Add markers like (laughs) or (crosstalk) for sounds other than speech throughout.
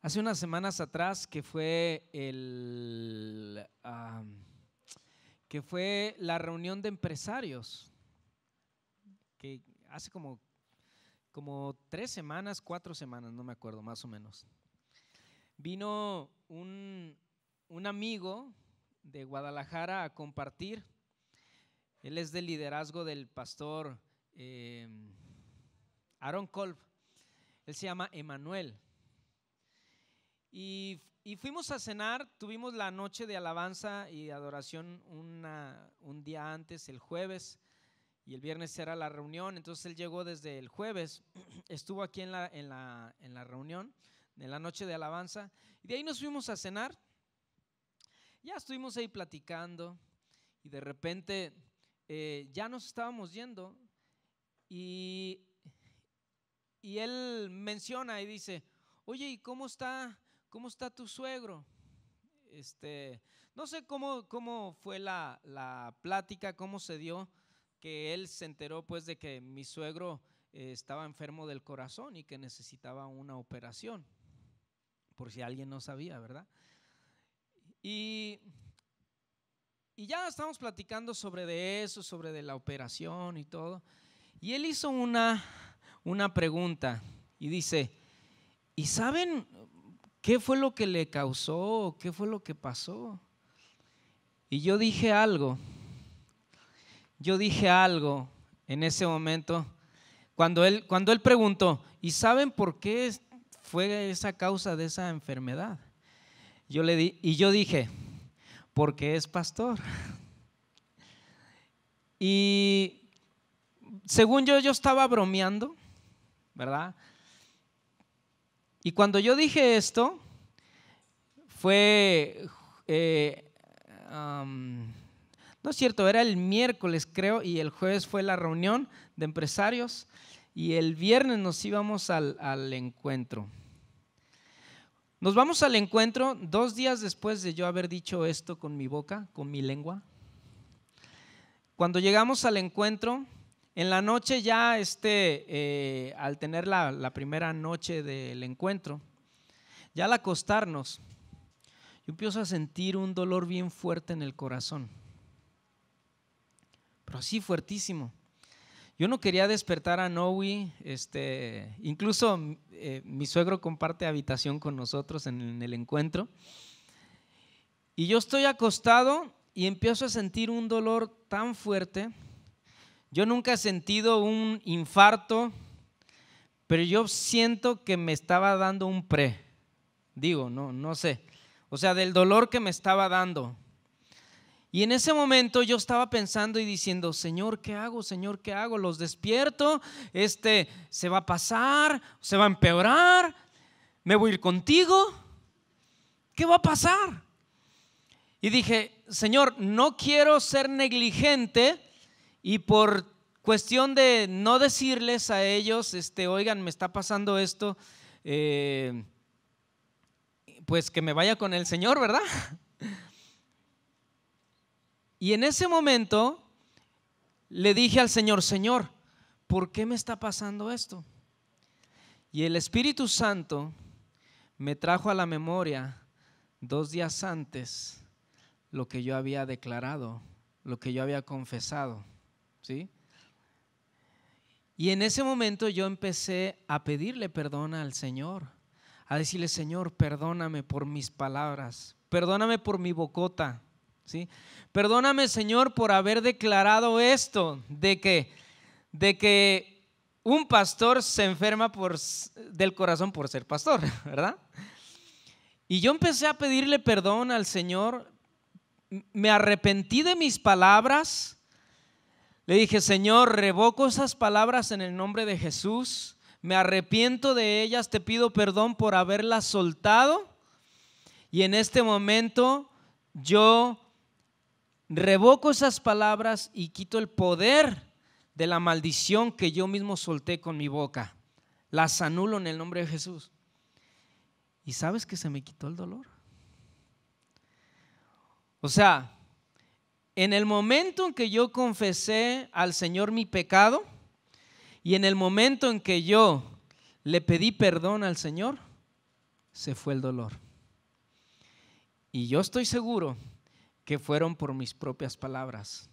Hace unas semanas atrás que fue el ah, que fue la reunión de empresarios que hace como como tres semanas, cuatro semanas, no me acuerdo, más o menos. Vino un, amigo de Guadalajara a compartir. Él es del liderazgo del pastor eh, Aaron Kolb. Él se llama Emanuel. Y, fuimos a cenar, tuvimos la noche de alabanza y adoración un día antes, el jueves, y el viernes era la reunión, entonces él llegó desde el jueves, (clears throat) estuvo aquí en la, en la, en la reunión, en la noche de alabanza, y de ahí nos fuimos a cenar, ya estuvimos ahí platicando, y de repente eh, ya nos estábamos yendo, y, y él menciona y dice, oye, ¿y cómo está? ¿cómo está tu suegro? Este, no sé cómo, cómo fue la, plática, cómo se dio, que él se enteró pues de que mi suegro eh, estaba enfermo del corazón y que necesitaba una operación, por si alguien no sabía, ¿verdad? Y, ya estamos platicando sobre de eso, sobre de la operación y todo. Y él hizo una, una pregunta y dice, ¿y saben, ¿Qué fue lo que le causó? ¿Qué fue lo que pasó? Y yo dije algo, yo dije algo en ese momento, cuando él, cuando él preguntó, ¿y saben por qué fue esa causa de esa enfermedad? Yo le di, y yo dije, porque es pastor. (laughs) Y según yo, yo estaba bromeando, ¿verdad? Y cuando yo dije esto, fue, eh, no es cierto, era el miércoles creo, y el jueves fue la reunión de empresarios, y el viernes nos íbamos al encuentro. Nos vamos al encuentro dos días después de yo haber dicho esto con mi boca, con mi lengua. Cuando llegamos al encuentro, en la noche ya, este, eh, al tener la, primera noche del encuentro, ya al acostarnos, yo empiezo a sentir un dolor bien fuerte en el corazón. Pero así fuertísimo. Yo no quería despertar a Nowi. Este, incluso eh, mi suegro comparte habitación con nosotros en, el encuentro. Y yo estoy acostado y empiezo a sentir un dolor tan fuerte yo nunca he sentido un infarto, pero yo siento que me estaba dando un pre. Digo, no, no sé. O sea, del dolor que me estaba dando. Y en ese momento yo estaba pensando y diciendo, Señor, ¿qué hago? Señor, ¿qué hago? Los despierto, este se va a pasar, se va a empeorar, me voy a ir contigo. ¿Qué va a pasar? Y dije, Señor, no quiero ser negligente y por cuestión de no decirles a ellos, este, oigan, me está pasando esto, eh, pues que me vaya con el Señor, ¿verdad? (laughs) Y en ese momento le dije al Señor, Señor, ¿por qué me está pasando esto? Y el Espíritu Santo me trajo a la memoria dos días antes lo que yo había declarado, lo que yo había confesado. Y en ese momento yo empecé a pedirle perdón al Señor, a decirle, Señor, perdóname por mis palabras, perdóname por mi bocota, ¿sí? Perdóname, Señor, por haber declarado esto, de que, de que un pastor se enferma por, del corazón por ser pastor, (laughs) ¿verdad? Y yo empecé a pedirle perdón al Señor, me arrepentí de mis palabras, le dije, Señor, revoco esas palabras en el nombre de Jesús, me arrepiento de ellas, te pido perdón por haberlas soltado. Y en este momento yo revoco esas palabras y quito el poder de la maldición que yo mismo solté con mi boca. Las anulo en el nombre de Jesús. Y sabes que se me quitó el dolor. O sea, en el momento en que yo confesé al Señor mi pecado y en el momento en que yo le pedí perdón al Señor, se fue el dolor. Y yo estoy seguro que fueron por mis propias palabras.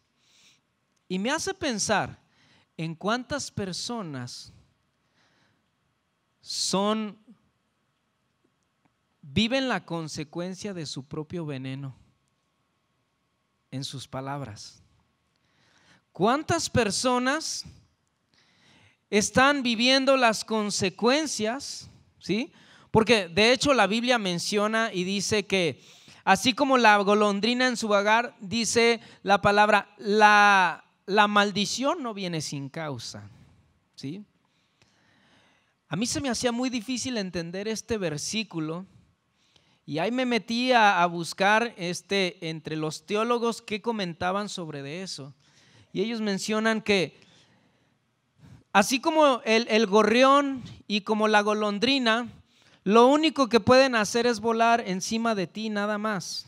Y me hace pensar en cuántas personas son viven la consecuencia de su propio veneno en sus palabras. ¿Cuántas personas están viviendo las consecuencias? ¿Sí? Porque de hecho la Biblia menciona y dice que así como la golondrina en su vagar, dice la palabra, la, la maldición no viene sin causa. ¿Sí? A mí se me hacía muy difícil entender este versículo y ahí me metí a, buscar este, entre los teólogos que comentaban sobre de eso. Y ellos mencionan que así como el, el gorrión y como la golondrina, lo único que pueden hacer es volar encima de ti nada más.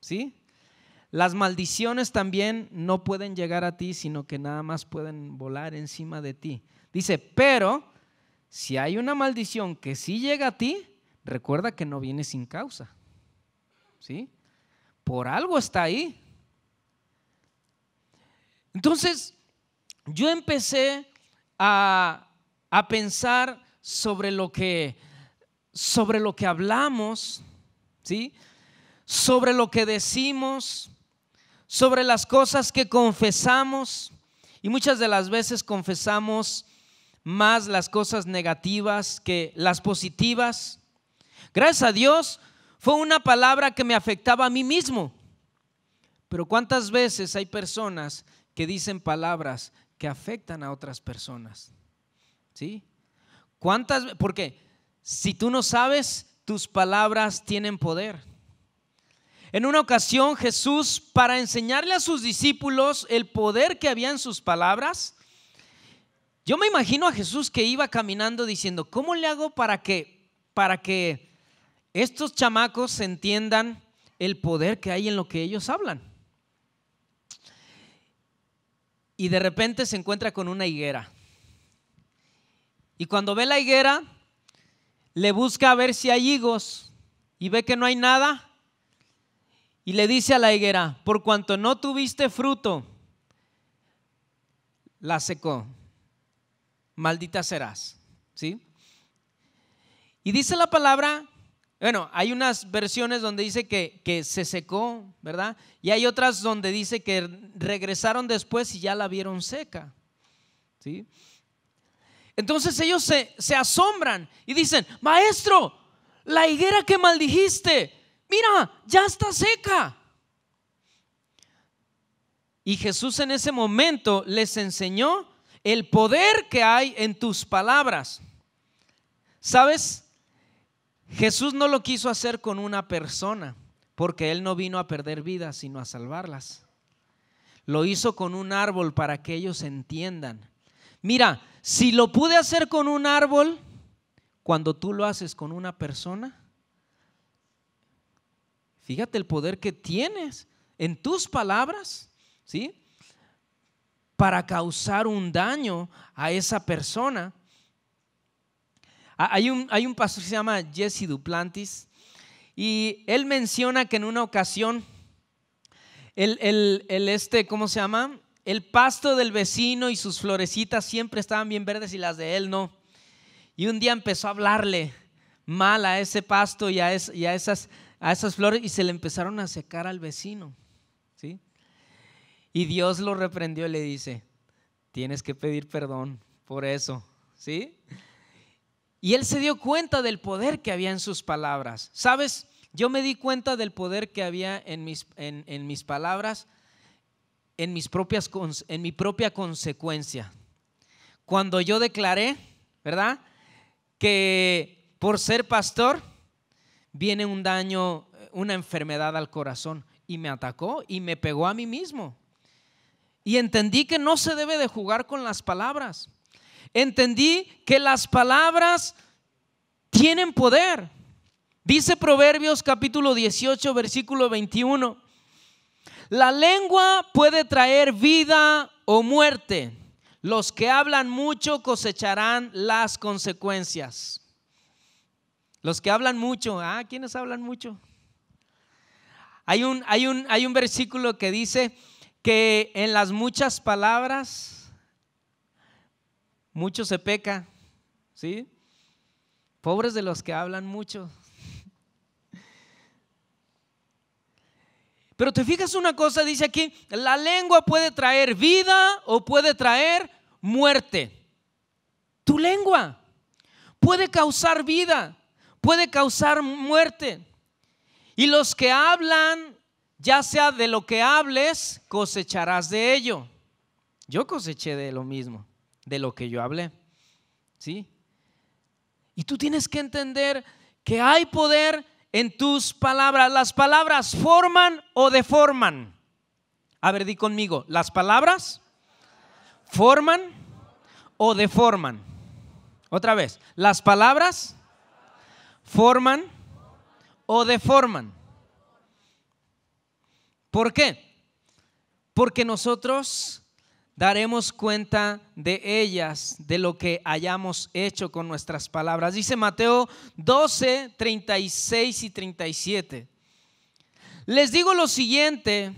¿Sí? Las maldiciones también no pueden llegar a ti, sino que nada más pueden volar encima de ti. Dice, pero si hay una maldición que sí llega a ti, recuerda que no viene sin causa. ¿Sí? Por algo está ahí. Entonces, yo empecé a, pensar sobre lo que sobre lo que hablamos, ¿sí? Sobre lo que decimos, sobre las cosas que confesamos. Y muchas de las veces confesamos más las cosas negativas que las positivas. Gracias a Dios fue una palabra que me afectaba a mí mismo. Pero ¿cuántas veces hay personas que dicen palabras que afectan a otras personas? ¿Sí? ¿Cuántas? Porque si tú no sabes, tus palabras tienen poder. En una ocasión Jesús, para enseñarle a sus discípulos el poder que había en sus palabras, yo me imagino a Jesús que iba caminando diciendo, ¿cómo le hago para que, para que estos chamacos entiendan el poder que hay en lo que ellos hablan. Y de repente se encuentra con una higuera. Y cuando ve la higuera, le busca a ver si hay higos y ve que no hay nada. Y le dice a la higuera, por cuanto no tuviste fruto, la secó. Maldita serás. ¿Sí? Y dice la palabra bueno, hay unas versiones donde dice que, se secó, ¿verdad? Y hay otras donde dice que regresaron después y ya la vieron seca. ¿sí? Entonces ellos se, se asombran y dicen, maestro, la higuera que maldijiste, mira, ya está seca. Y Jesús en ese momento les enseñó el poder que hay en tus palabras. ¿Sabes? Jesús no lo quiso hacer con una persona, porque Él no vino a perder vidas, sino a salvarlas. Lo hizo con un árbol para que ellos entiendan. Mira, si lo pude hacer con un árbol, cuando tú lo haces con una persona, fíjate el poder que tienes en tus palabras, ¿sí? Para causar un daño a esa persona Ah, hay un, hay un pastor que se llama Jesse Duplantis y él menciona que en una ocasión, el, el, este, ¿cómo se llama? El pasto del vecino y sus florecitas siempre estaban bien verdes y las de él no. Y un día empezó a hablarle mal a ese pasto y a, a esas, a esas flores y se le empezaron a secar al vecino. ¿sí? Y Dios lo reprendió y le dice, tienes que pedir perdón por eso. ¿sí? Y él se dio cuenta del poder que había en sus palabras. ¿Sabes? Yo me di cuenta del poder que había en mis, en, mis palabras, en, mis propias, en mi propia consecuencia. Cuando yo declaré, ¿verdad? Que por ser pastor viene un daño, una enfermedad al corazón. Y me atacó y me pegó a mí mismo. Y entendí que no se debe de jugar con las palabras entendí que las palabras tienen poder. Dice Proverbios capítulo 18, versículo 21. La lengua puede traer vida o muerte. Los que hablan mucho cosecharán las consecuencias. Los que hablan mucho, ¿ah? ¿Quiénes hablan mucho? Hay un, hay un, hay un versículo que dice que en las muchas palabras mucho se peca, ¿sí? Pobres de los que hablan mucho. (laughs) Pero te fijas una cosa, dice aquí, la lengua puede traer vida o puede traer muerte. Tu lengua puede causar vida, puede causar muerte. Y los que hablan, ya sea de lo que hables, cosecharás de ello. Yo coseché de lo mismo de lo que yo hablé. ¿Sí? Y tú tienes que entender que hay poder en tus palabras. Las palabras forman o deforman. A ver, di conmigo, las palabras forman o deforman. Otra vez, las palabras forman o deforman. ¿Por qué? Porque nosotros daremos cuenta de ellas, de lo que hayamos hecho con nuestras palabras. Dice Mateo 12, 36 y 37. Les digo lo siguiente.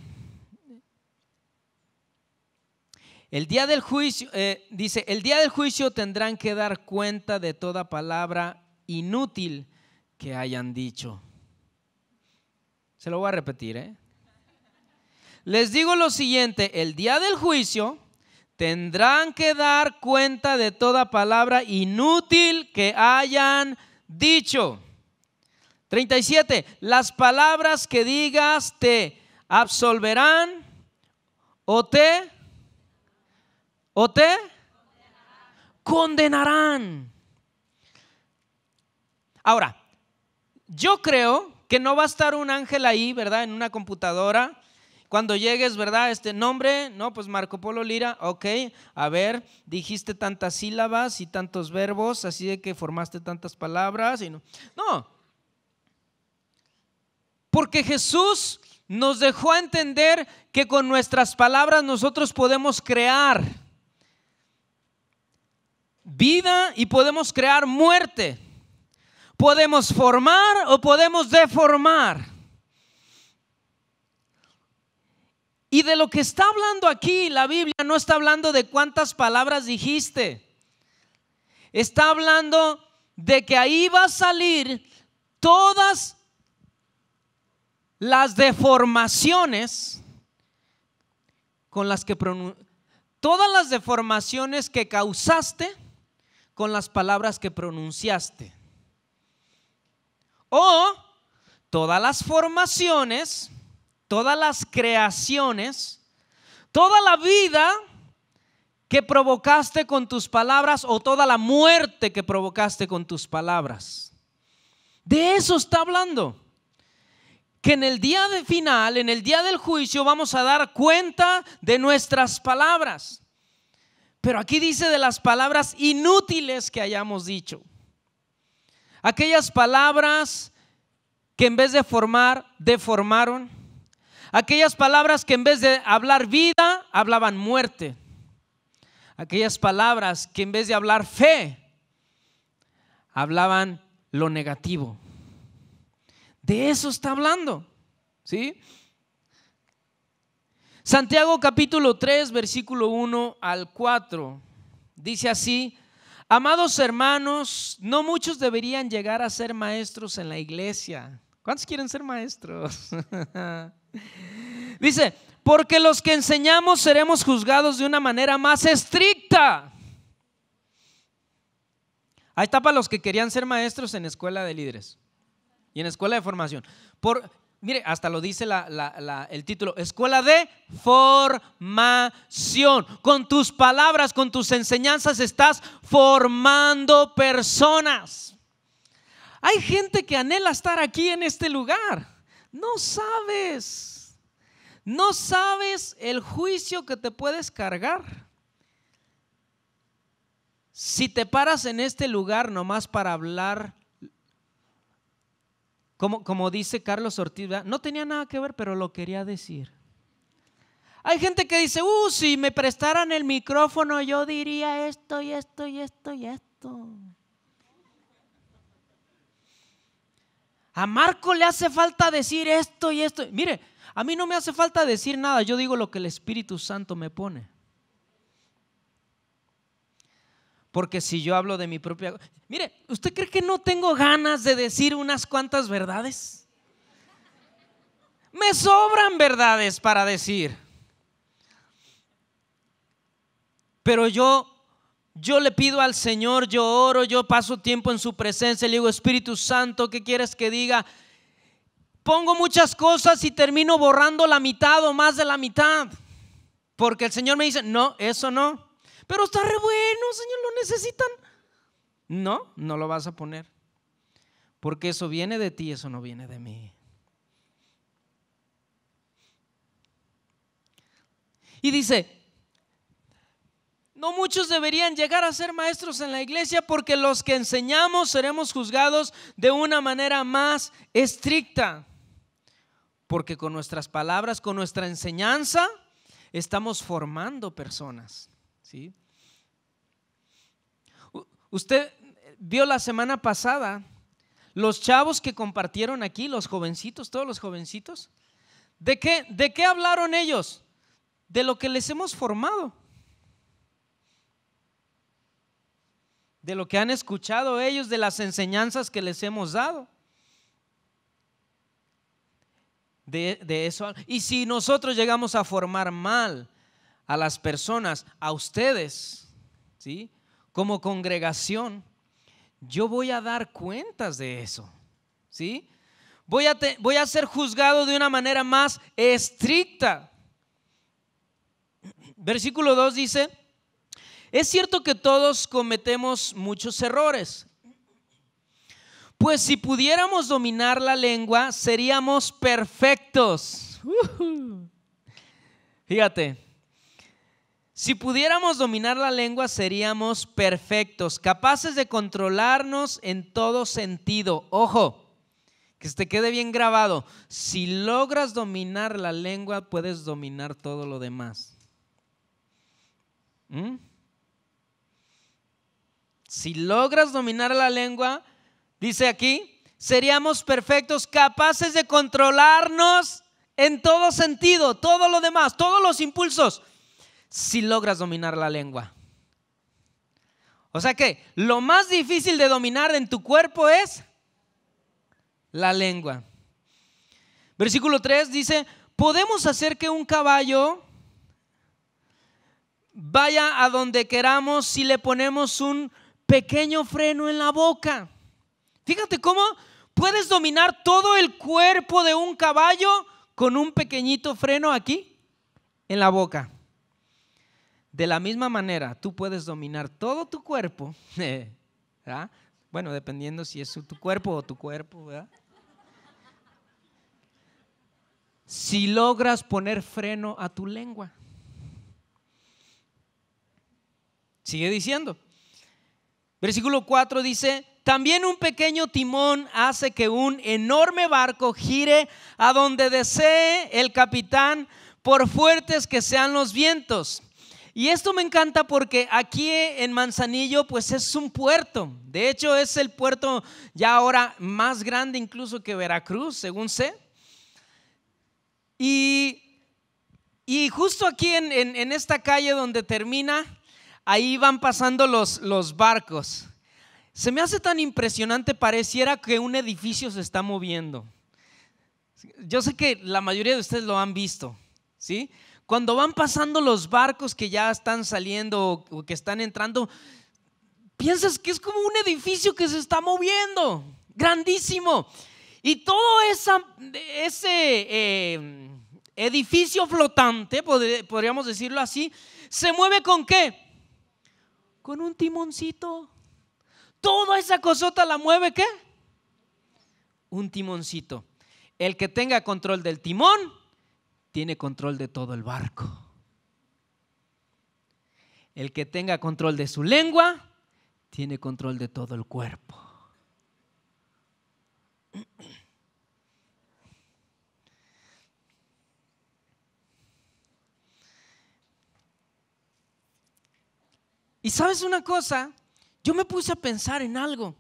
El día del juicio, eh, dice, el día del juicio tendrán que dar cuenta de toda palabra inútil que hayan dicho. Se lo voy a repetir, ¿eh? Les digo lo siguiente, el día del juicio tendrán que dar cuenta de toda palabra inútil que hayan dicho. 37. Las palabras que digas te absolverán o te o te condenarán. Ahora, yo creo que no va a estar un ángel ahí, ¿verdad? En una computadora cuando llegues, ¿verdad? Este nombre, no, pues Marco Polo Lira, ok, a ver, dijiste tantas sílabas y tantos verbos, así de que formaste tantas palabras y no. No. Porque Jesús nos dejó entender que con nuestras palabras nosotros podemos crear vida y podemos crear muerte. Podemos formar o podemos deformar. Y de lo que está hablando aquí la Biblia no está hablando de cuántas palabras dijiste. Está hablando de que ahí va a salir todas las deformaciones con las que todas las deformaciones que causaste con las palabras que pronunciaste. O todas las formaciones todas las creaciones, toda la vida que provocaste con tus palabras o toda la muerte que provocaste con tus palabras. De eso está hablando. Que en el día de final, en el día del juicio, vamos a dar cuenta de nuestras palabras. Pero aquí dice de las palabras inútiles que hayamos dicho. Aquellas palabras que en vez de formar, deformaron. Aquellas palabras que en vez de hablar vida, hablaban muerte. Aquellas palabras que en vez de hablar fe, hablaban lo negativo. De eso está hablando. ¿Sí? Santiago capítulo 3, versículo 1 al 4. Dice así, amados hermanos, no muchos deberían llegar a ser maestros en la iglesia. ¿Cuántos quieren ser maestros? (laughs) (laughs) Dice, porque los que enseñamos seremos juzgados de una manera más estricta. Ahí está los que querían ser maestros en escuela de líderes y en escuela de formación. Por, mire, hasta lo dice el título, escuela de formación. Con tus palabras, con tus enseñanzas estás formando personas. Hay gente que anhela estar aquí en este lugar. No sabes. No sabes el juicio que te puedes cargar. Si te paras en este lugar nomás para hablar, como, como dice Carlos Ortiz, no tenía nada que ver, pero lo quería decir. Hay gente que dice, uh, si me prestaran el micrófono, yo diría esto y esto y esto y esto. A Marco le hace falta decir esto y esto. Mire, a mí no me hace falta decir nada, yo digo lo que el Espíritu Santo me pone. Porque si yo hablo de mi propia... Mire, ¿usted cree que no tengo ganas de decir unas cuantas verdades? Me sobran verdades para decir. Pero yo yo le pido al Señor, yo oro, yo paso tiempo en su presencia, le digo, Espíritu Santo, ¿qué quieres que diga? Pongo muchas cosas y termino borrando la mitad o más de la mitad. Porque el Señor me dice, no, eso no. Pero está re bueno, Señor, lo necesitan. No, no lo vas a poner. Porque eso viene de ti, eso no viene de mí. Y dice, no muchos deberían llegar a ser maestros en la iglesia porque los que enseñamos seremos juzgados de una manera más estricta. Porque con nuestras palabras, con nuestra enseñanza, estamos formando personas. ¿sí? Usted vio la semana pasada los chavos que compartieron aquí, los jovencitos, todos los jovencitos. ¿De qué, de qué hablaron ellos? De lo que les hemos formado. de lo que han escuchado ellos, de las enseñanzas que les hemos dado. De, eso. Y si nosotros llegamos a formar mal a las personas, a ustedes, ¿sí? como congregación, yo voy a dar cuentas de eso. ¿sí? Voy, a voy a ser juzgado de una manera más estricta. Versículo 2 dice, es cierto que todos cometemos muchos errores. Pues si pudiéramos dominar la lengua, seríamos perfectos. Fíjate, si pudiéramos dominar la lengua, seríamos perfectos, capaces de controlarnos en todo sentido. Ojo, que se te quede bien grabado. Si logras dominar la lengua, puedes dominar todo lo demás. ¿Mm? Si logras dominar la lengua, dice aquí, seríamos perfectos, capaces de controlarnos en todo sentido, todo lo demás, todos los impulsos, si logras dominar la lengua. O sea que lo más difícil de dominar en tu cuerpo es la lengua. Versículo 3 dice, podemos hacer que un caballo vaya a donde queramos si le ponemos un pequeño freno en la boca. Fíjate cómo puedes dominar todo el cuerpo de un caballo con un pequeñito freno aquí en la boca. De la misma manera, tú puedes dominar todo tu cuerpo, (laughs) bueno, dependiendo si es tu cuerpo o tu cuerpo, si logras poner freno a tu lengua. Sigue diciendo, Versículo 4 dice, también un pequeño timón hace que un enorme barco gire a donde desee el capitán, por fuertes que sean los vientos. Y esto me encanta porque aquí en Manzanillo pues es un puerto. De hecho es el puerto ya ahora más grande incluso que Veracruz, según sé. Y, y justo aquí en esta calle donde termina ahí van pasando los, los barcos. Se me hace tan impresionante, pareciera que un edificio se está moviendo. Yo sé que la mayoría de ustedes lo han visto, ¿sí? Cuando van pasando los barcos que ya están saliendo o que están entrando, piensas que es como un edificio que se está moviendo, grandísimo. Y todo ese eh, edificio flotante, podríamos decirlo así, se mueve con qué? Con un timoncito. Toda esa cosota la mueve, ¿qué? Un timoncito. El que tenga control del timón, tiene control de todo el barco. El que tenga control de su lengua, tiene control de todo el cuerpo. Y sabes una cosa, yo me puse a pensar en algo.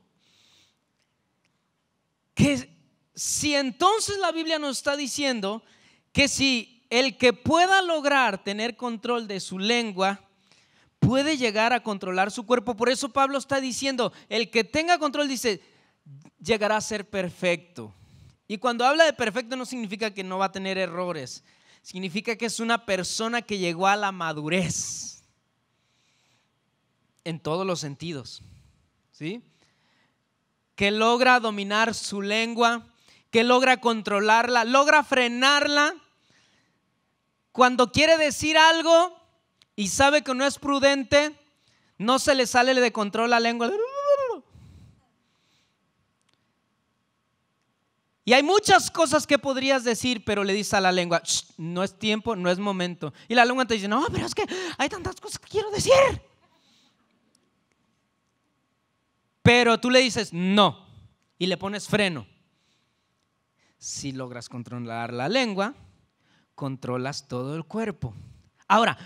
Que si entonces la Biblia nos está diciendo que si el que pueda lograr tener control de su lengua, puede llegar a controlar su cuerpo. Por eso Pablo está diciendo, el que tenga control dice, llegará a ser perfecto. Y cuando habla de perfecto no significa que no va a tener errores, significa que es una persona que llegó a la madurez en todos los sentidos, ¿sí? Que logra dominar su lengua, que logra controlarla, logra frenarla. Cuando quiere decir algo y sabe que no es prudente, no se le sale de control la lengua. Y hay muchas cosas que podrías decir, pero le dices a la lengua, no es tiempo, no es momento. Y la lengua te dice, no, pero es que hay tantas cosas que quiero decir. Pero tú le dices no y le pones freno. Si logras controlar la lengua, controlas todo el cuerpo. Ahora,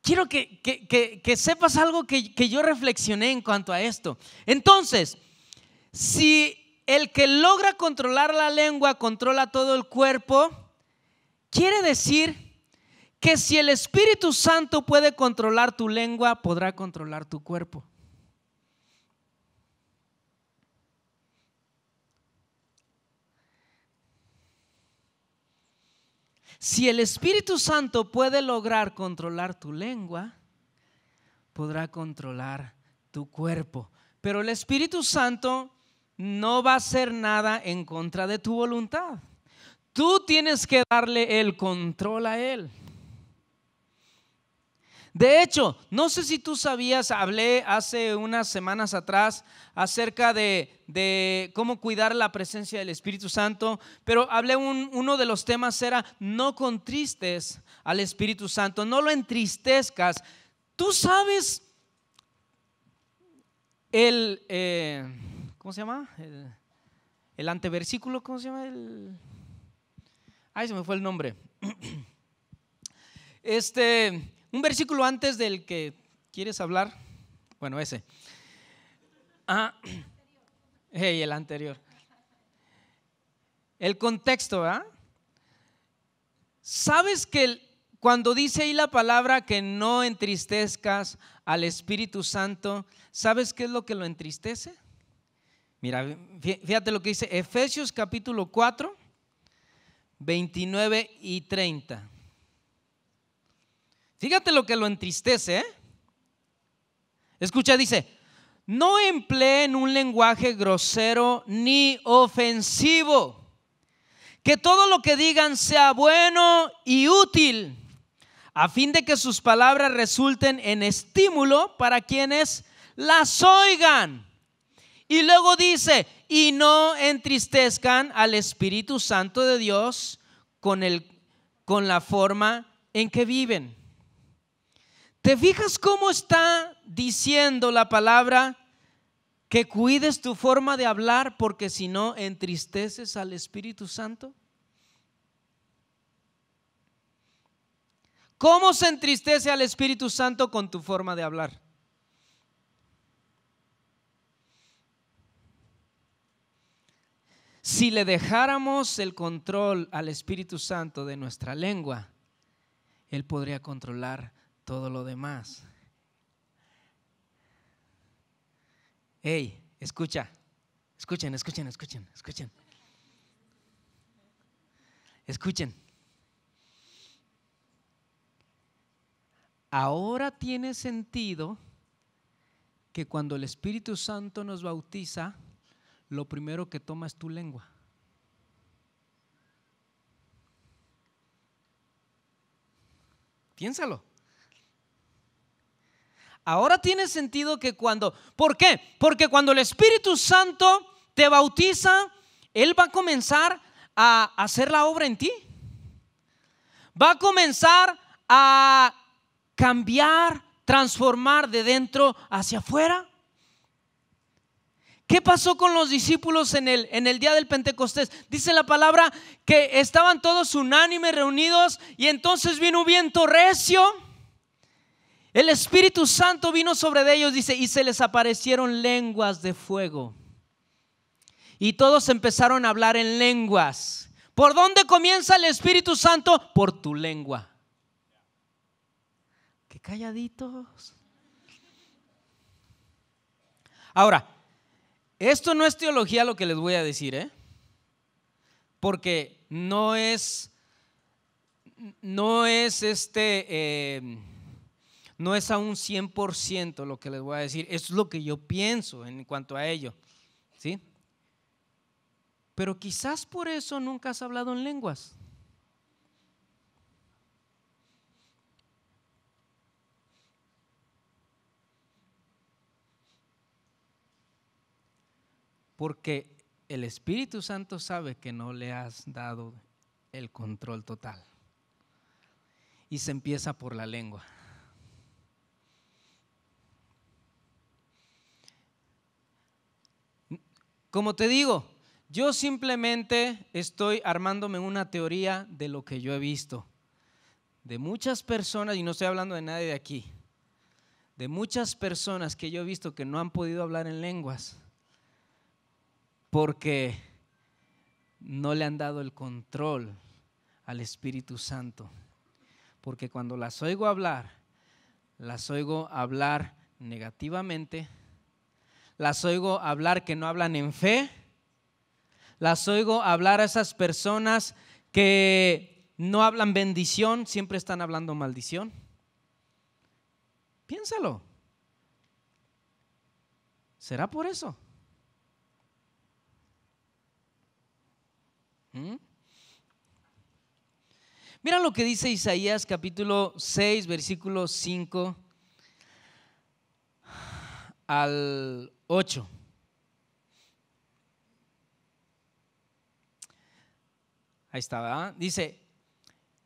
quiero que, sepas algo que yo reflexioné en cuanto a esto. Entonces, si el que logra controlar la lengua controla todo el cuerpo, quiere decir que si el Espíritu Santo puede controlar tu lengua, podrá controlar tu cuerpo. Si el Espíritu Santo puede lograr controlar tu lengua, podrá controlar tu cuerpo. Pero el Espíritu Santo no va a hacer nada en contra de tu voluntad. Tú tienes que darle el control a Él. De hecho, no sé si tú sabías, hablé hace unas semanas atrás acerca de, cómo cuidar la presencia del Espíritu Santo, pero hablé uno de los temas era no contristes al Espíritu Santo, no lo entristezcas. Tú sabes el, eh, ¿cómo se llama? El, el, anteversículo, ¿cómo se llama? El, ay, se me fue el nombre. (clears throat) Este, un versículo antes del que quieres hablar. Bueno, ese. Ah, (clears throat) el anterior. El contexto, ¿verdad? ¿Sabes que cuando dice ahí la palabra que no entristezcas al Espíritu Santo, ¿sabes qué es lo que lo entristece? Mira, fíjate lo que dice Efesios capítulo 4, 29 y 30. Fíjate lo que lo entristece. ¿eh? Escucha, dice, no empleen un lenguaje grosero ni ofensivo. Que todo lo que digan sea bueno y útil, a fin de que sus palabras resulten en estímulo para quienes las oigan. Y luego dice, y no entristezcan al Espíritu Santo de Dios con, el, con la forma en que viven. ¿Te fijas cómo está diciendo la palabra que cuides tu forma de hablar porque si no entristeces al Espíritu Santo? ¿Cómo se entristece al Espíritu Santo con tu forma de hablar? Si le dejáramos el control al Espíritu Santo de nuestra lengua, Él podría controlar todo lo demás. Hey, escucha, escuchen, escuchen, escuchen, escuchen. Escuchen. Ahora tiene sentido que cuando el Espíritu Santo nos bautiza, lo primero que toma es tu lengua. Piénsalo. Ahora tiene sentido que cuando, ¿por qué? Porque cuando el Espíritu Santo te bautiza, Él va a comenzar a hacer la obra en ti. Va a comenzar a cambiar, transformar de dentro hacia afuera. ¿Qué pasó con los discípulos en el, en el día del Pentecostés? Dice la palabra que estaban todos unánimes reunidos y entonces vino un viento recio el Espíritu Santo vino sobre ellos, dice, y se les aparecieron lenguas de fuego. Y todos empezaron a hablar en lenguas. ¿Por dónde comienza el Espíritu Santo? Por tu lengua. Qué calladitos. Ahora, esto no es teología lo que les voy a decir, ¿eh? Porque no es, no es este... Eh, no es a un 100% lo que les voy a decir, es lo que yo pienso en cuanto a ello. ¿Sí? Pero quizás por eso nunca has hablado en lenguas. Porque el Espíritu Santo sabe que no le has dado el control total. Y se empieza por la lengua. Como te digo, yo simplemente estoy armándome una teoría de lo que yo he visto. De muchas personas, y no estoy hablando de nadie de aquí, de muchas personas que yo he visto que no han podido hablar en lenguas porque no le han dado el control al Espíritu Santo. Porque cuando las oigo hablar, las oigo hablar negativamente las oigo hablar que no hablan en fe, las oigo hablar a esas personas que no hablan bendición, siempre están hablando maldición. Piénsalo. ¿Será por eso? ¿Mm? Mira lo que dice Isaías capítulo 6, versículo 5 al 8. Ahí estaba Dice,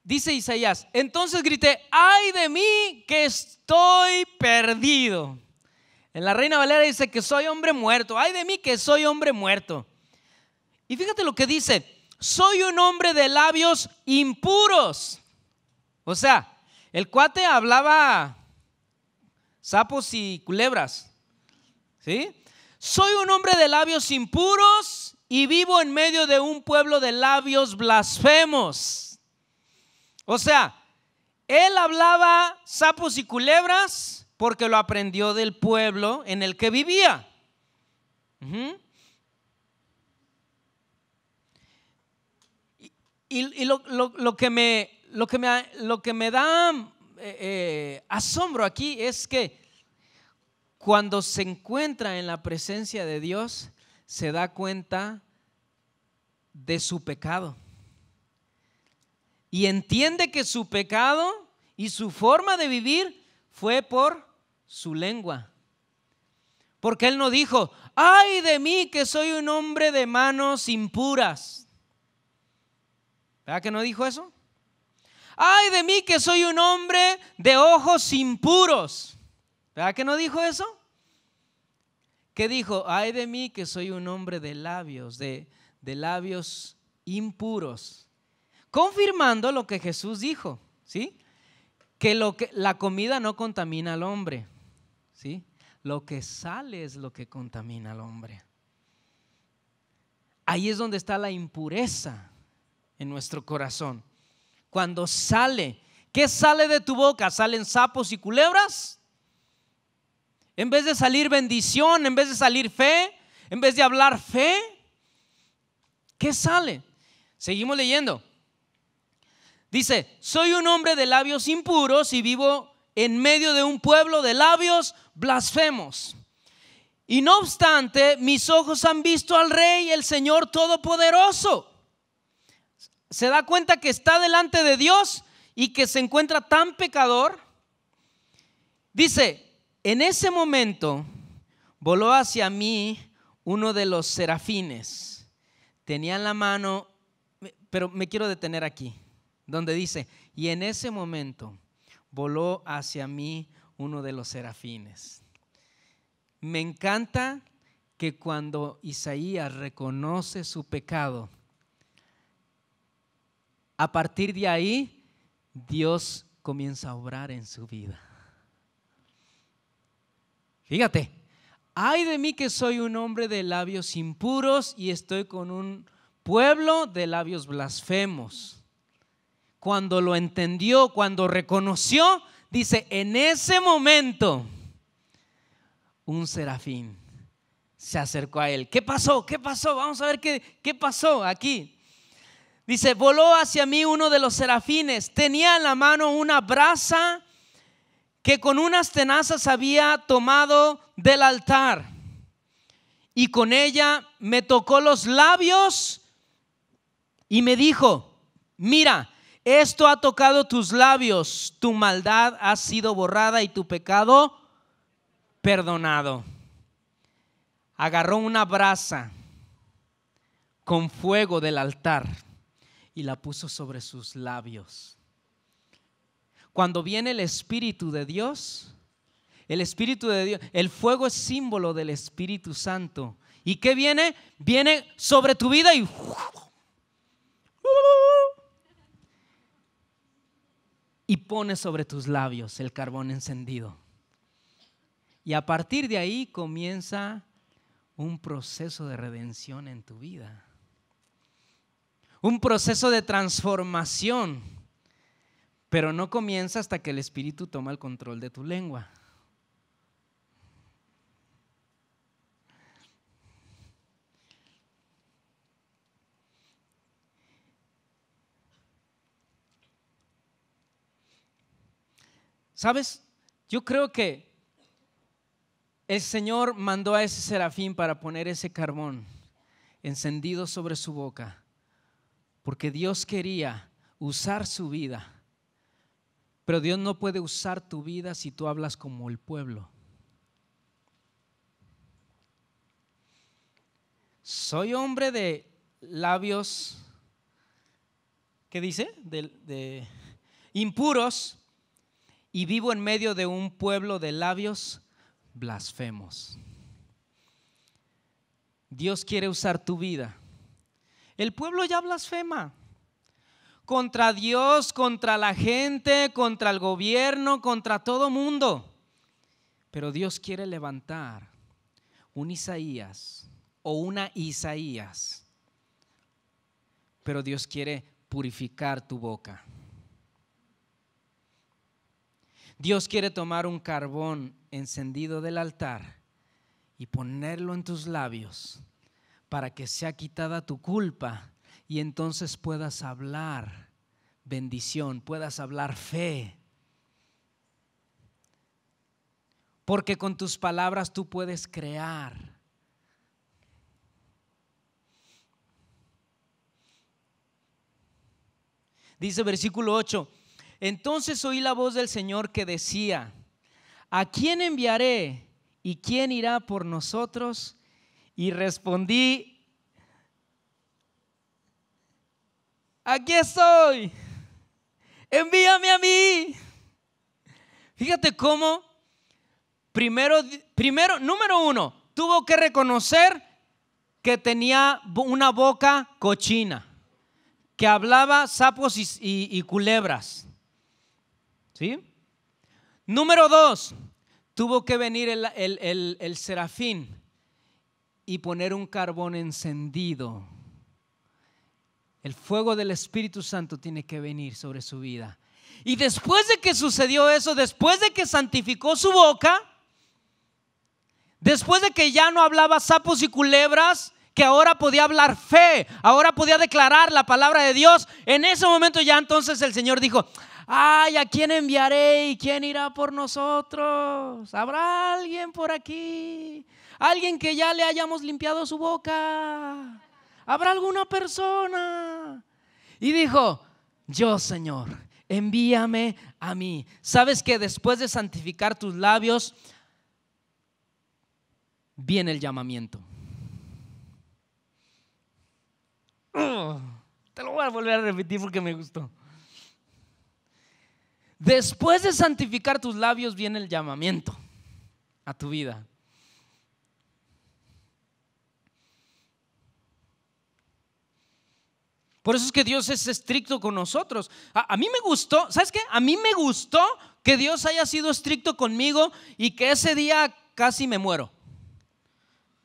dice Isaías, entonces grité, ay de mí que estoy perdido. En la Reina Valera dice que soy hombre muerto, ay de mí que soy hombre muerto. Y fíjate lo que dice, soy un hombre de labios impuros. O sea, el cuate hablaba sapos y culebras. Soy un hombre de labios impuros y vivo en medio de un pueblo de labios blasfemos. O sea, él hablaba sapos y culebras porque lo aprendió del pueblo en el que vivía. Y, lo, que me, da eh, eh, asombro aquí es que cuando se encuentra en la presencia de Dios, se da cuenta de su pecado. Y entiende que su pecado y su forma de vivir fue por su lengua. Porque él no dijo, ay de mí que soy un hombre de manos impuras. ¿Verdad que no dijo eso? Ay de mí que soy un hombre de ojos impuros. ¿Verdad que no dijo eso? Qué dijo, ay de mí que soy un hombre de labios, de, labios impuros, confirmando lo que Jesús dijo, ¿sí? Que, lo que la comida no contamina al hombre, ¿sí? Lo que sale es lo que contamina al hombre. Ahí es donde está la impureza en nuestro corazón. Cuando sale, ¿qué sale de tu boca? ¿Salen sapos y culebras? En vez de salir bendición, en vez de salir fe, en vez de hablar fe, ¿qué sale? Seguimos leyendo. Dice, soy un hombre de labios impuros y vivo en medio de un pueblo de labios blasfemos. Y no obstante, mis ojos han visto al Rey, el Señor Todopoderoso. Se da cuenta que está delante de Dios y que se encuentra tan pecador. Dice, en ese momento voló hacia mí uno de los serafines. Tenía en la mano, pero me quiero detener aquí, donde dice, y en ese momento voló hacia mí uno de los serafines. Me encanta que cuando Isaías reconoce su pecado, a partir de ahí Dios comienza a obrar en su vida. Fíjate, ay de mí que soy un hombre de labios impuros y estoy con un pueblo de labios blasfemos. Cuando lo entendió, cuando reconoció, dice, en ese momento un serafín se acercó a él. ¿Qué pasó? ¿Qué pasó? Vamos a ver qué, qué pasó aquí. Dice, voló hacia mí uno de los serafines, tenía en la mano una brasa que con unas tenazas había tomado del altar y con ella me tocó los labios y me dijo, mira, esto ha tocado tus labios, tu maldad ha sido borrada y tu pecado perdonado. Agarró una brasa con fuego del altar y la puso sobre sus labios. Cuando viene el Espíritu de Dios, el Espíritu de Dios, el fuego es símbolo del Espíritu Santo. ¿Y qué viene? Viene sobre tu vida y... Y pone sobre tus labios el carbón encendido. Y a partir de ahí comienza un proceso de redención en tu vida. Un proceso de transformación pero no comienza hasta que el Espíritu toma el control de tu lengua. ¿Sabes? Yo creo que el Señor mandó a ese serafín para poner ese carbón encendido sobre su boca, porque Dios quería usar su vida pero Dios no puede usar tu vida si tú hablas como el pueblo. Soy hombre de labios, ¿qué dice? De, de impuros y vivo en medio de un pueblo de labios blasfemos. Dios quiere usar tu vida. El pueblo ya blasfema contra Dios, contra la gente, contra el gobierno, contra todo mundo. Pero Dios quiere levantar un Isaías o una Isaías. Pero Dios quiere purificar tu boca. Dios quiere tomar un carbón encendido del altar y ponerlo en tus labios para que sea quitada tu culpa y entonces puedas hablar bendición, puedas hablar fe. Porque con tus palabras tú puedes crear. Dice versículo 8, entonces oí la voz del Señor que decía, ¿a quién enviaré y quién irá por nosotros? Y respondí, aquí estoy, envíame a mí. Fíjate cómo, primero, primero, número uno, tuvo que reconocer que tenía una boca cochina, que hablaba sapos y, culebras. Número dos, tuvo que venir el serafín y poner un carbón encendido el fuego del Espíritu Santo tiene que venir sobre su vida. Y después de que sucedió eso, después de que santificó su boca, después de que ya no hablaba sapos y culebras, que ahora podía hablar fe, ahora podía declarar la palabra de Dios, en ese momento ya entonces el Señor dijo, ay, ¿a quién enviaré y quién irá por nosotros? ¿Habrá alguien por aquí? Alguien que ya le hayamos limpiado su boca. ¿habrá alguna persona? Y dijo, yo Señor, envíame a mí. ¿Sabes que después de santificar tus labios, viene el llamamiento? Uh, te lo voy a volver a repetir porque me gustó. Después de santificar tus labios viene el llamamiento a tu vida. Por eso es que Dios es estricto con nosotros. A, mí me gustó, ¿sabes qué? A mí me gustó que Dios haya sido estricto conmigo y que ese día casi me muero.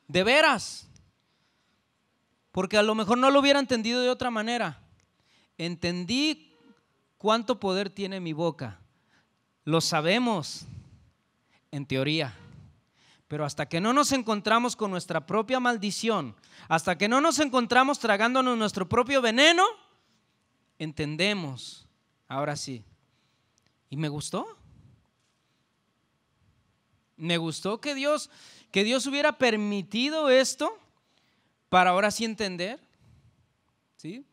De veras. Porque a lo mejor no lo hubiera entendido de otra manera. Entendí cuánto poder tiene mi boca. Lo sabemos, en teoría. Pero hasta que no nos encontramos con nuestra propia maldición, hasta que no nos encontramos tragándonos nuestro propio veneno, entendemos. Ahora sí. ¿Y me gustó? Me gustó que Dios que Dios hubiera permitido esto para ahora sí entender. ¿Sí?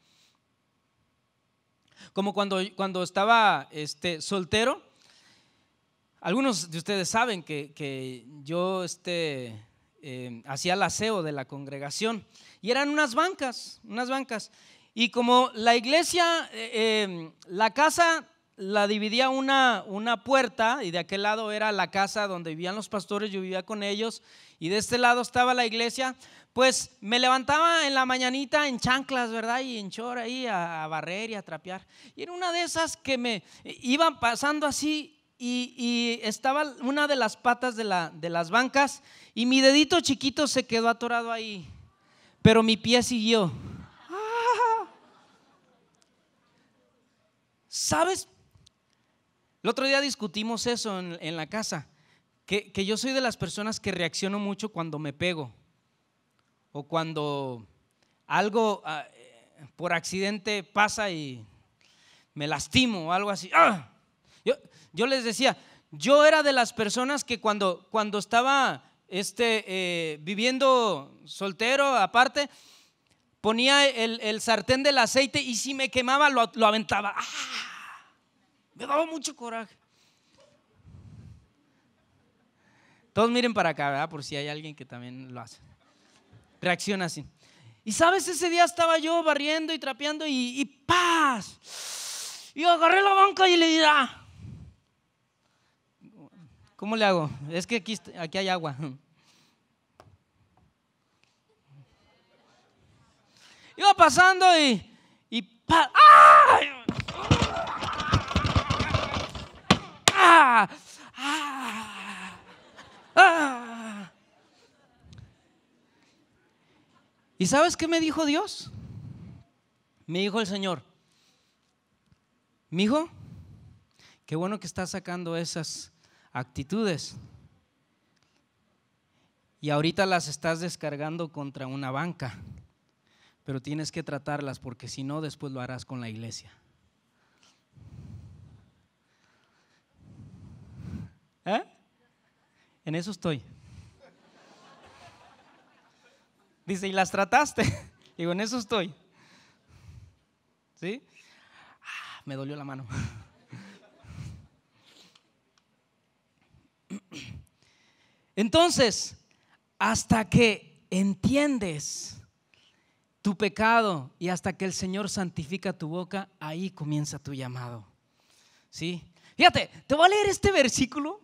Como cuando, cuando estaba este, soltero algunos de ustedes saben que, que yo este, em, hacía el aseo de la congregación y eran unas bancas, unas bancas. Y como la iglesia, eh, em, la casa la dividía una, una puerta y de aquel lado era la casa donde vivían los pastores, yo vivía con ellos y de este lado estaba la iglesia, pues me levantaba en la mañanita en chanclas, ¿verdad? Y en chor ahí a, a barrer y a trapear. Y era una de esas que me eh, iban pasando así y, estaba una de las patas de, las bancas y mi dedito chiquito se quedó atorado ahí, pero mi pie siguió. ¿Sabes? El otro día discutimos eso en, la casa, que, yo soy de las personas que reacciono mucho cuando me pego o cuando algo ah, por accidente pasa y me lastimo o algo así. ¡Ah! Yo les decía, yo era de las personas que cuando, cuando estaba este, eh, viviendo soltero, aparte, ponía el, sartén del aceite y si me quemaba lo, aventaba. ¡Ah! Me daba mucho coraje. Todos miren para acá, ¿verdad? Por si hay alguien que también lo hace. Reacciona así. Y sabes, ese día estaba yo barriendo y trapeando y, y paz. Y agarré la banca y le dije, ah, ¿Cómo le hago? Es que aquí, aquí hay agua. (laughs) Iba pasando y. y ¡Ah! ¡Ah! ¡Ah! ¿Y sabes qué me dijo Dios? Me dijo el Señor, mi hijo, qué bueno que estás sacando esas actitudes. Y ahorita las estás descargando contra una banca, pero tienes que tratarlas porque si no, después lo harás con la iglesia. ¿Eh? En eso estoy. Dice, ¿y las trataste? (laughs) Digo, en eso estoy. ¿Sí? Ah, me dolió la mano. (laughs) Entonces, hasta que entiendes tu pecado y hasta que el Señor santifica tu boca, ahí comienza tu llamado. ¿Sí? Fíjate, te voy a leer este versículo.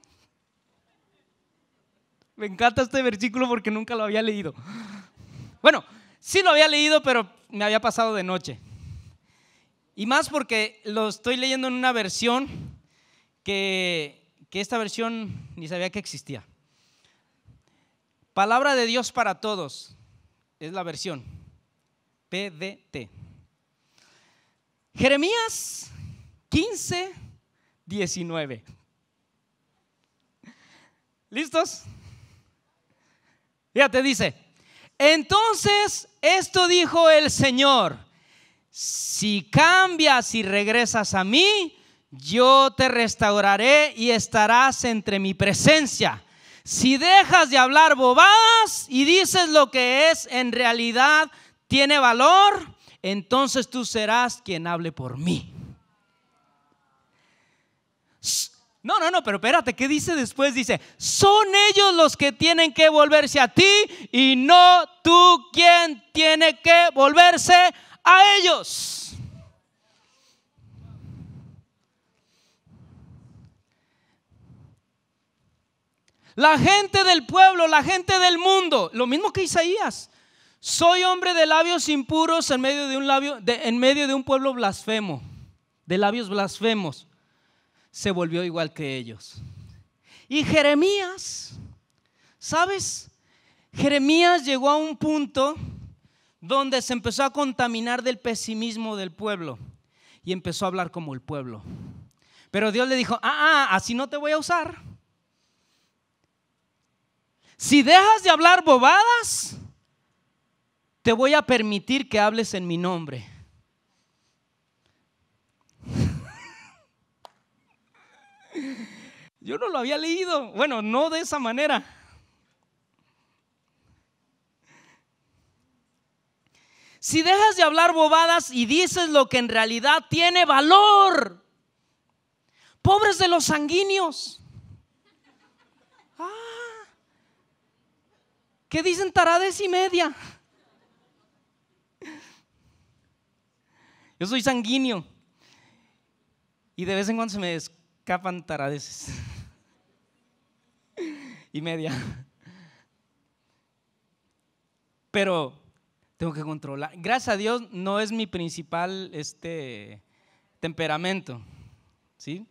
Me encanta este versículo porque nunca lo había leído. Bueno, sí lo había leído, pero me había pasado de noche. Y más porque lo estoy leyendo en una versión que esta versión ni sabía que existía. Palabra de Dios para todos. Es la versión. PDT. Jeremías 15, 19. ¿Listos? Ya te dice, entonces esto dijo el Señor, si cambias y regresas a mí, yo te restauraré y estarás entre mi presencia si dejas de hablar bobadas y dices lo que es en realidad tiene valor, entonces tú serás quien hable por mí. No, no, no, pero espérate, ¿qué dice después? Dice, son ellos los que tienen que volverse a ti y no tú quien tiene que volverse a ellos. La gente del pueblo, la gente del mundo, lo mismo que Isaías. Soy hombre de labios impuros en medio de un labio, en medio de un pueblo blasfemo, de labios blasfemos. Se volvió igual que ellos. Y Jeremías, ¿sabes? Jeremías llegó a un punto donde se empezó a contaminar del pesimismo del pueblo y empezó a hablar como el pueblo. Pero Dios le dijo, ah, ah así no te voy a usar si dejas de hablar bobadas, te voy a permitir que hables en mi nombre. (laughs) Yo no lo había leído. Bueno, no de esa manera. Si dejas de hablar bobadas y dices lo que en realidad tiene valor, pobres de los sanguíneos. ¿Qué dicen tarades y media? Yo soy sanguíneo. Y de vez en cuando se me escapan tarades y media. Pero tengo que controlar. Gracias a Dios no es mi principal este temperamento. ¿Sí?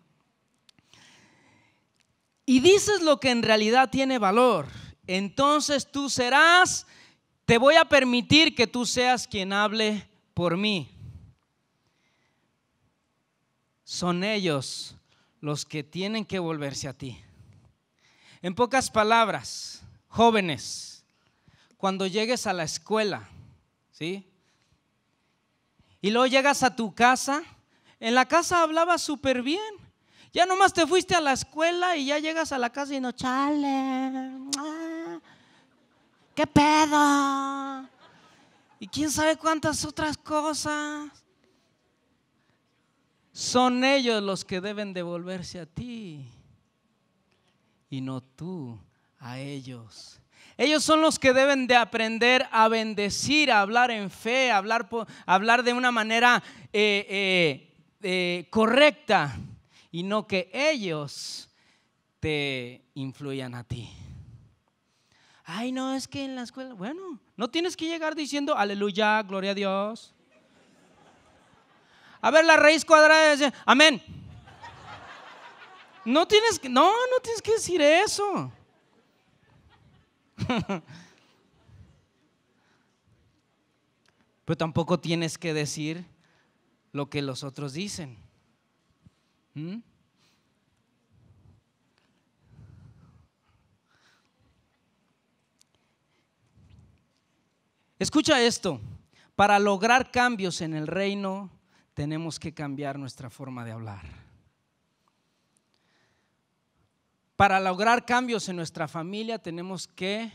Y dices lo que en realidad tiene valor entonces tú serás, te voy a permitir que tú seas quien hable por mí. Son ellos los que tienen que volverse a ti. En pocas palabras, jóvenes, cuando llegues a la escuela, ¿sí? Y luego llegas a tu casa, en la casa hablabas súper bien. Ya nomás te fuiste a la escuela y ya llegas a la casa y no, chale. ¿Qué pedo? Y quién sabe cuántas otras cosas. Son ellos los que deben devolverse a ti y no tú a ellos. Ellos son los que deben de aprender a bendecir, a hablar en fe, a hablar, hablar de una manera eh, eh, eh, correcta y no que ellos te influyan a ti ay, no, es que en la escuela, bueno, no tienes que llegar diciendo, aleluya, gloria a Dios. A ver, la raíz cuadrada dice, amén. No tienes que, no, no tienes que decir eso. (laughs) Pero tampoco tienes que decir lo que los otros dicen. ¿Mm? Escucha esto, para lograr cambios en el reino tenemos que cambiar nuestra forma de hablar. Para lograr cambios en nuestra familia tenemos que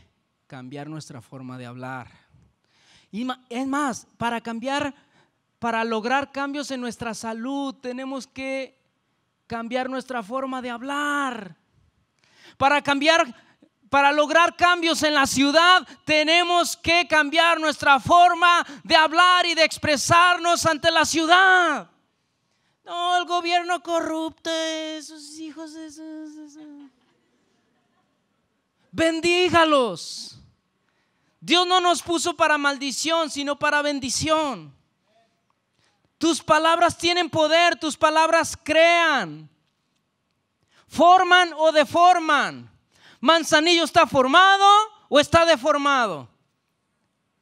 cambiar nuestra forma de hablar. Y es más, para cambiar, para lograr cambios en nuestra salud tenemos que cambiar nuestra forma de hablar. Para cambiar para lograr cambios en la ciudad, tenemos que cambiar nuestra forma de hablar y de expresarnos ante la ciudad. No, el gobierno corrupto, esos hijos, esos, Dios no nos puso para maldición, sino para bendición. Tus palabras tienen poder, tus palabras crean, forman o deforman. ¿Manzanillo está formado o está deformado?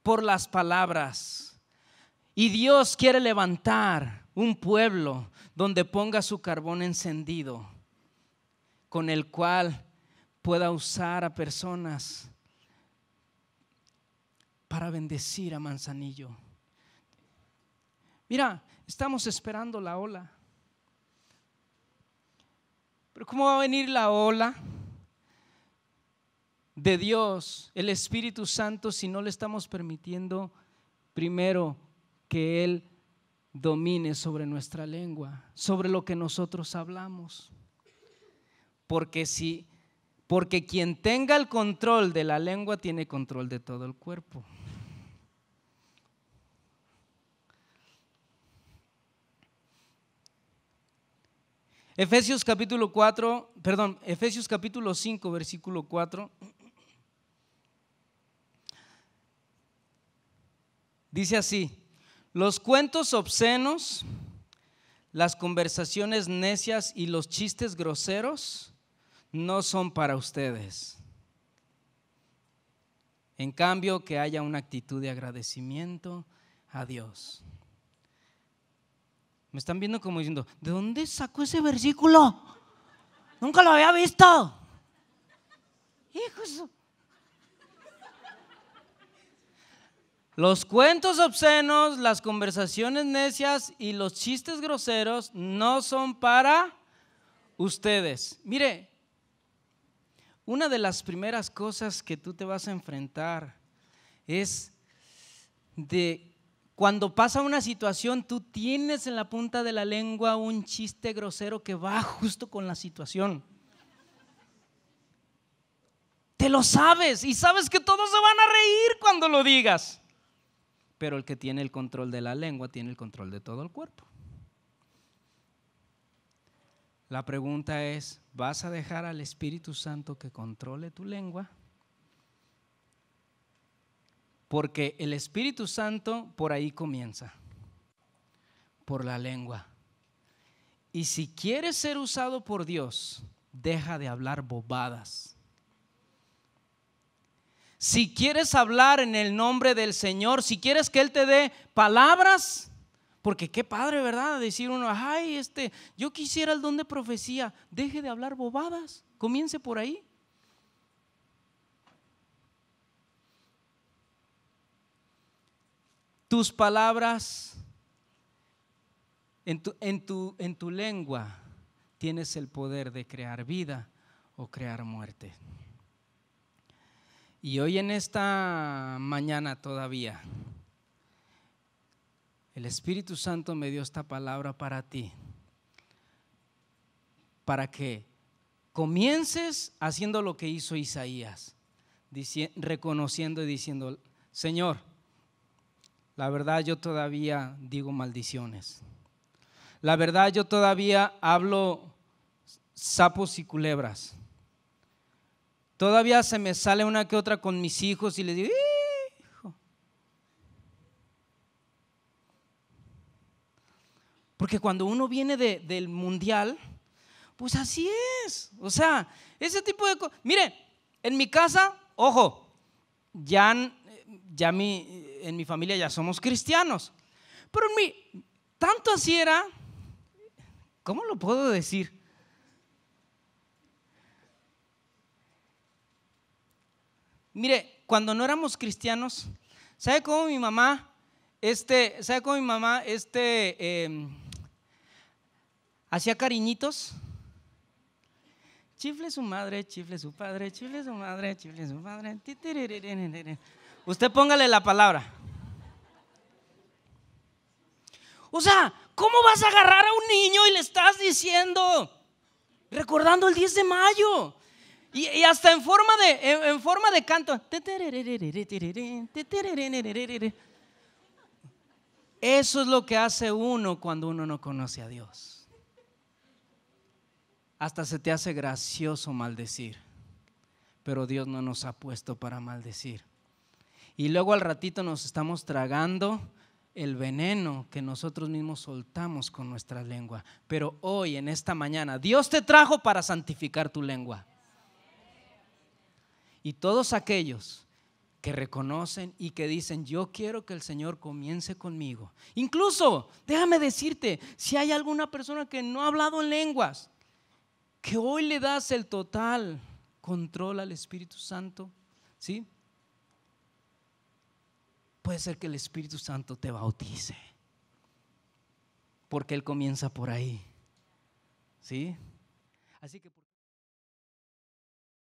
Por las palabras. Y Dios quiere levantar un pueblo donde ponga su carbón encendido, con el cual pueda usar a personas para bendecir a Manzanillo. Mira, estamos esperando la ola. Pero ¿cómo va a venir la ola? de Dios, el Espíritu Santo, si no le estamos permitiendo primero que Él domine sobre nuestra lengua, sobre lo que nosotros hablamos. Porque si porque quien tenga el control de la lengua tiene control de todo el cuerpo. Efesios capítulo 4, perdón, Efesios capítulo 5, versículo 4. Dice así, los cuentos obscenos, las conversaciones necias y los chistes groseros no son para ustedes. En cambio, que haya una actitud de agradecimiento a Dios. Me están viendo como diciendo, ¿de dónde sacó ese versículo? Nunca lo había visto. Hijos. Los cuentos obscenos, las conversaciones necias y los chistes groseros no son para ustedes. Mire, una de las primeras cosas que tú te vas a enfrentar es de cuando pasa una situación, tú tienes en la punta de la lengua un chiste grosero que va justo con la situación. Te lo sabes y sabes que todos se van a reír cuando lo digas pero el que tiene el control de la lengua tiene el control de todo el cuerpo. La pregunta es, ¿vas a dejar al Espíritu Santo que controle tu lengua? Porque el Espíritu Santo por ahí comienza, por la lengua. Y si quieres ser usado por Dios, deja de hablar bobadas. Si quieres hablar en el nombre del Señor, si quieres que Él te dé palabras, porque qué padre, ¿verdad? Decir uno, ay, este, yo quisiera el don de profecía, deje de hablar bobadas, comience por ahí. Tus palabras en tu, en tu, en tu lengua tienes el poder de crear vida o crear muerte. Y hoy en esta mañana todavía, el Espíritu Santo me dio esta palabra para ti, para que comiences haciendo lo que hizo Isaías, reconociendo y diciendo, Señor, la verdad yo todavía digo maldiciones. La verdad yo todavía hablo sapos y culebras. Todavía se me sale una que otra con mis hijos y les digo, hijo. Porque cuando uno viene del mundial, pues así es. O sea, ese tipo de cosas. Mire, en mi casa, ojo, ya, ya en mi familia ya somos cristianos. Pero mi, tanto así era, ¿cómo lo puedo decir? Mire, cuando no éramos cristianos, ¿sabe cómo mi mamá, este, ¿sabe cómo mi mamá, este, em, hacía cariñitos? Chifle su madre, chifle su padre, chifle su madre, chifle su madre. Usted póngale la palabra. O sea, ¿cómo vas a agarrar a un niño y le estás diciendo, recordando el 10 de mayo? Y, hasta en forma de, en forma de canto. Eso es lo que hace uno cuando uno no conoce a Dios. Hasta se te hace gracioso maldecir, pero Dios no nos ha puesto para maldecir. Y luego al ratito nos estamos tragando el veneno que nosotros mismos soltamos con nuestra lengua. Pero hoy, en esta mañana, Dios te trajo para santificar tu lengua. Y todos aquellos que reconocen y que dicen, yo quiero que el Señor comience conmigo. Incluso, déjame decirte, si hay alguna persona que no ha hablado en lenguas, que hoy le das el total control al Espíritu Santo, ¿sí? Puede ser que el Espíritu Santo te bautice, porque Él comienza por ahí, ¿sí? Así que...